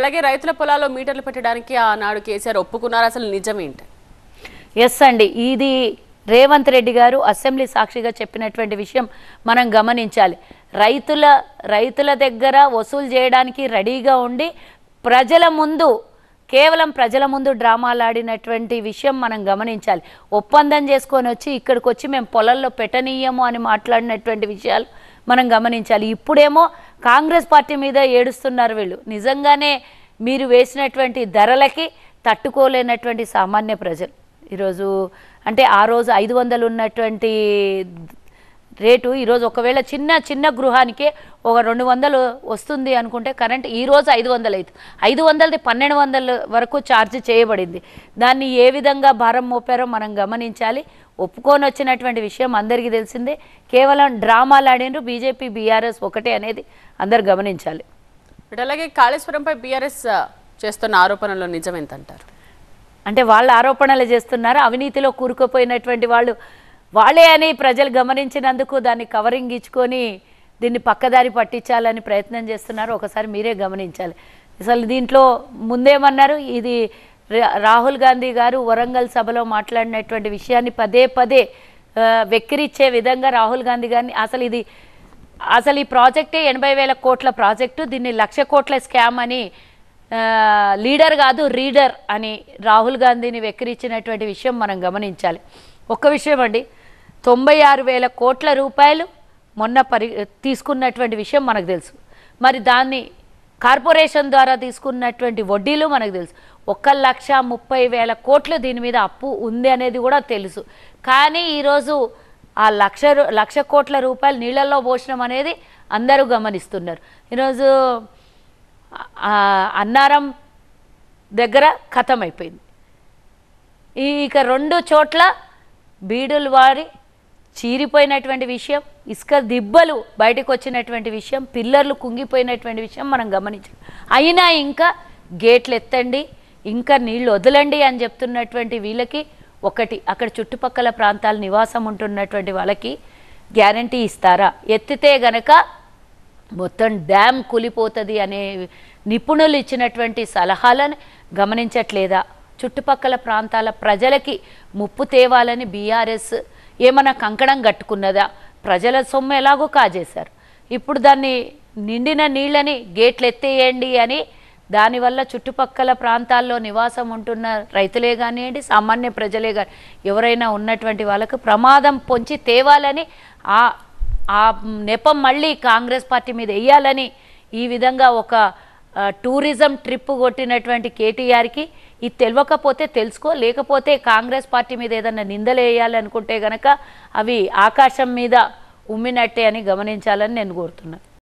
అలాగే రైతుల పొలాల్లో మీటర్లు పెట్టడానికి ఆనాడు కేసీఆర్ ఒప్పుకున్నారు అసలు నిజమేంటి ఎస్ అండి ఇది రేవంత్ రెడ్డి గారు అసెంబ్లీ సాక్షిగా చెప్పినటువంటి విషయం మనం గమనించాలి రైతుల రైతుల దగ్గర వసూలు చేయడానికి రెడీగా ఉండి ప్రజల ముందు కేవలం ప్రజల ముందు డ్రామాలాడినటువంటి విషయం మనం గమనించాలి ఒప్పందం చేసుకొని వచ్చి ఇక్కడికి వచ్చి మేము పొలంలో పెట్టనీయము అని మాట్లాడినటువంటి విషయాలు మనం గమనించాలి ఇప్పుడేమో కాంగ్రెస్ పార్టీ మీద ఏడుస్తున్నారు వీళ్ళు నిజంగానే మీరు వేసినటువంటి ధరలకి తట్టుకోలేనటువంటి సామాన్య ప్రజలు ఈరోజు అంటే ఆ రోజు ఐదు వందలు ఉన్నటువంటి రేటు ఈరోజు ఒకవేళ చిన్న చిన్న గృహానికే ఒక రెండు వందలు వస్తుంది అనుకుంటే కరెంట్ ఈరోజు ఐదు వందలు అవుతుంది ఐదు వందలది పన్నెండు వందల వరకు ఛార్జ్ చేయబడింది దాన్ని ఏ విధంగా భారం మోపారో మనం గమనించాలి ఒప్పుకొని వచ్చినటువంటి విషయం అందరికీ తెలిసిందే కేవలం డ్రామాలు ఆడిండ్రు బీజేపీ బీఆర్ఎస్ ఒకటే అనేది అందరు గమనించాలి అలాగే కాళేశ్వరంపై బీఆర్ఎస్ చేస్తున్న ఆరోపణలు నిజమేంతంటారు అంటే వాళ్ళ ఆరోపణలు చేస్తున్నారు అవినీతిలో కూరుకుపోయినటువంటి వాళ్ళు వాళ్ళే అని ప్రజలు గమనించినందుకు దాన్ని కవరింగ్ ఇచ్చుకొని దీన్ని పక్కదారి పట్టించాలని ప్రయత్నం చేస్తున్నారు ఒకసారి మీరే గమనించాలి అసలు దీంట్లో ముందేమన్నారు ఇది రాహుల్ గాంధీ గారు వరంగల్ సభలో మాట్లాడినటువంటి విషయాన్ని పదే పదే వెక్కిరిచ్చే విధంగా రాహుల్ గాంధీ గారిని అసలు ఇది అసలు ఈ ప్రాజెక్టే ఎనభై వేల కోట్ల ప్రాజెక్టు దీన్ని లక్ష కోట్ల స్కామ్ అని లీడర్ కాదు రీడర్ అని రాహుల్ గాంధీని వెక్కిరిచ్చినటువంటి విషయం మనం గమనించాలి ఒక్క విషయం అండి తొంభై ఆరు వేల కోట్ల రూపాయలు మొన్న పరి తీసుకున్నటువంటి విషయం మనకు తెలుసు మరి దాన్ని కార్పొరేషన్ ద్వారా తీసుకున్నటువంటి వడ్డీలు మనకు తెలుసు ఒక లక్ష ముప్పై వేల కోట్లు దీని మీద అప్పు ఉంది అనేది కూడా తెలుసు కానీ ఈరోజు ఆ లక్ష లక్ష కోట్ల రూపాయలు నీళ్ళల్లో పోషణం అనేది అందరూ గమనిస్తున్నారు ఈరోజు అన్నారం దగ్గర అయిపోయింది ఇక రెండు చోట్ల బీడులు వారి చీరిపోయినటువంటి విషయం ఇసుక దిబ్బలు బయటకు వచ్చినటువంటి విషయం పిల్లర్లు కుంగిపోయినటువంటి విషయం మనం గమనించాం అయినా ఇంకా గేట్లు ఎత్తండి ఇంకా నీళ్లు వదలండి అని చెప్తున్నటువంటి వీళ్ళకి ఒకటి అక్కడ చుట్టుపక్కల ప్రాంతాల నివాసం ఉంటున్నటువంటి వాళ్ళకి గ్యారంటీ ఇస్తారా ఎత్తితే గనక మొత్తం డ్యామ్ కూలిపోతుంది అనే నిపుణులు ఇచ్చినటువంటి సలహాలను గమనించట్లేదా చుట్టుపక్కల ప్రాంతాల ప్రజలకి ముప్పు తేవాలని బీఆర్ఎస్ ఏమైనా కంకణం కట్టుకున్నదా ప్రజల సొమ్ము ఎలాగో కాజేశారు ఇప్పుడు దాన్ని నిండిన నీళ్ళని గేట్లు ఎత్తేయండి అని దానివల్ల చుట్టుపక్కల ప్రాంతాల్లో నివాసం ఉంటున్న రైతులే కానివ్వండి సామాన్య ప్రజలే కానీ ఎవరైనా ఉన్నటువంటి వాళ్ళకు ప్రమాదం పొంచి తేవాలని ఆ ఆ నెపం మళ్ళీ కాంగ్రెస్ పార్టీ మీద వేయాలని ఈ విధంగా ఒక టూరిజం ట్రిప్ కొట్టినటువంటి కేటీఆర్కి ఇది తెలియకపోతే తెలుసుకో లేకపోతే కాంగ్రెస్ పార్టీ మీద ఏదన్నా నిందలు అనుకుంటే గనక అవి ఆకాశం మీద ఉమ్మినట్టే అని గమనించాలని నేను కోరుతున్నాను